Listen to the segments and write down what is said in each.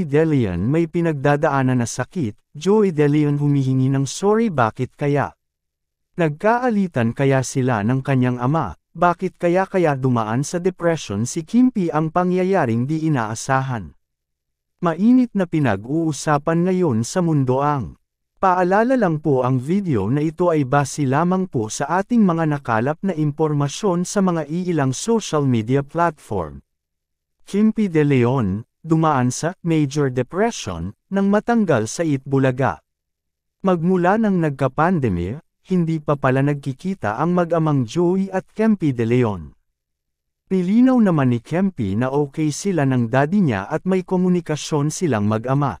Joey De Leon may pinagdadaanan na sakit, Joey De Leon humihingi ng sorry bakit kaya. Nagkaalitan kaya sila ng kanyang ama, bakit kaya kaya dumaan sa depression si Kimpi ang pangyayaring di inaasahan. Mainit na pinag-uusapan ngayon sa mundo ang. Paalala lang po ang video na ito ay base lamang po sa ating mga nakalap na impormasyon sa mga iilang social media platform. Kimpi De Leon, dumaan sa major depression nang matanggal sa Itbulaga. Magmula nang nagka-pandemya, hindi pa pala nagkikita ang mag-amang Joey at Kempi de Leon. Nilinaw naman ni Kempi na okay sila ng daddy niya at may komunikasyon silang mag-ama.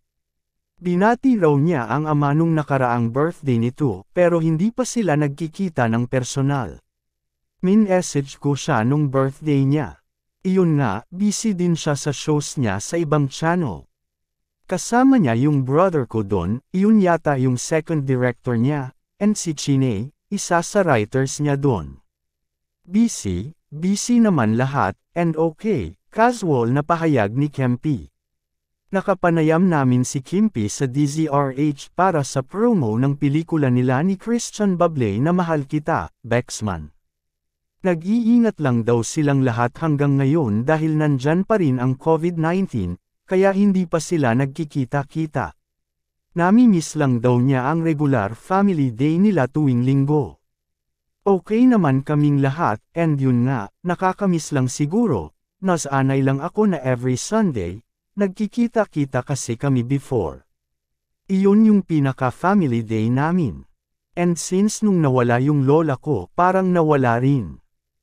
Binati raw niya ang ama nung nakaraang birthday nito pero hindi pa sila nagkikita ng personal. Min-message ko siya nung birthday niya. Iyon nga, busy din siya sa shows niya sa ibang channel. Kasama niya yung brother ko doon, iyon yata yung second director niya, and si Chiney, isa sa writers niya doon. Busy, busy naman lahat, and okay, casual na pahayag ni Kempi. Nakapanayam namin si Kimpi sa DZRH para sa promo ng pelikula nila ni Christian Babley na Mahal Kita, Bexman. Nag-iingat lang daw silang lahat hanggang ngayon dahil nandyan pa rin ang COVID-19, kaya hindi pa sila nagkikita-kita. Namimiss lang daw niya ang regular family day nila tuwing linggo. Okay naman kaming lahat, and yun nga, nakakamiss lang siguro, nasanay lang ako na every Sunday, nagkikita-kita kasi kami before. Iyon yung pinaka-family day namin. And since nung nawala yung lola ko, parang nawala rin.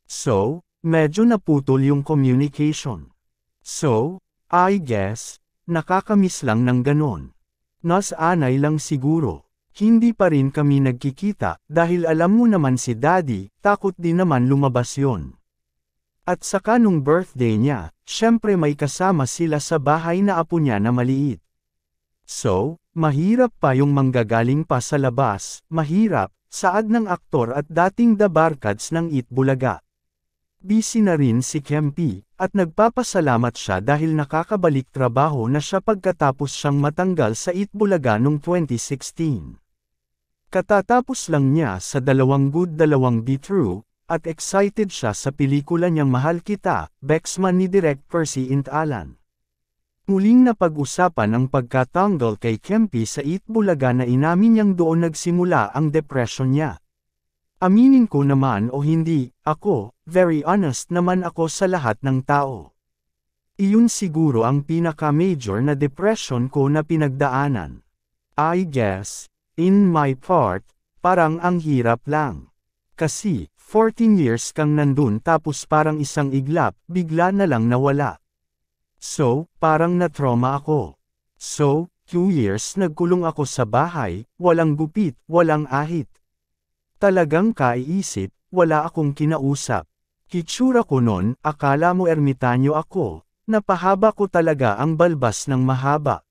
So, medyo naputol yung communication. So, I guess, nakakamiss lang ng ganon. Nas anay lang siguro. Hindi pa rin kami nagkikita dahil alam mo naman si daddy, takot din naman lumabas yon. At saka nung birthday niya, syempre may kasama sila sa bahay na apo niya na maliit. So, mahirap pa yung manggagaling pa sa labas, mahirap, saad ng aktor at dating the barkads ng Eat Bulaga. Busy na rin si Kempi, at nagpapasalamat siya dahil nakakabalik trabaho na siya pagkatapos siyang matanggal sa Itbulaga noong 2016. Katatapos lang niya sa dalawang good dalawang be true, at excited siya sa pelikula niyang Mahal Kita, Bexman ni Direct Percy Int Alan. Muling napag-usapan ang pagkatanggol kay Kempi sa Itbulaga na inamin niyang doon nagsimula ang depression niya. Aminin ko naman o hindi, ako, very honest naman ako sa lahat ng tao. Iyon siguro ang pinaka-major na depression ko na pinagdaanan. I guess, in my part, parang ang hirap lang. Kasi, 14 years kang nandun tapos parang isang iglap, bigla na lang nawala. So, parang na-trauma ako. So, 2 years nagkulong ako sa bahay, walang gupit, walang ahit. Talagang kaiisip, wala akong kinausap. Kitsura ko nun, akala mo ermitanyo ako, napahaba ko talaga ang balbas ng mahaba.